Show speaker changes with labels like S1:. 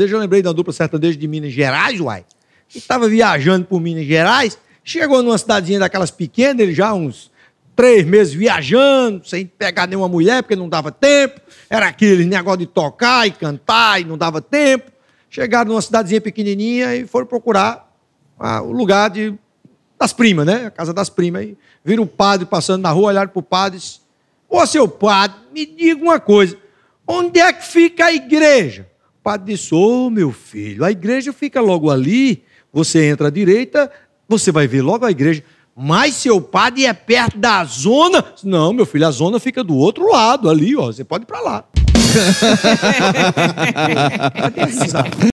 S1: Eu lembrei da dupla sertaneja de Minas Gerais, uai. Que estava viajando por Minas Gerais, chegou numa cidadezinha daquelas pequenas, ele já uns três meses viajando, sem pegar nenhuma mulher, porque não dava tempo. Era aquele negócio de tocar e cantar e não dava tempo. Chegaram numa cidadezinha pequenininha e foram procurar ah, o lugar de, das primas, né? A casa das primas. E viram o padre passando na rua, olharam para o padre e disse, Ô seu padre, me diga uma coisa, onde é que fica a igreja? padre disse: Ô oh, meu filho, a igreja fica logo ali, você entra à direita, você vai ver logo a igreja. Mas seu padre é perto da zona. Não, meu filho, a zona fica do outro lado, ali, ó. Você pode ir para lá.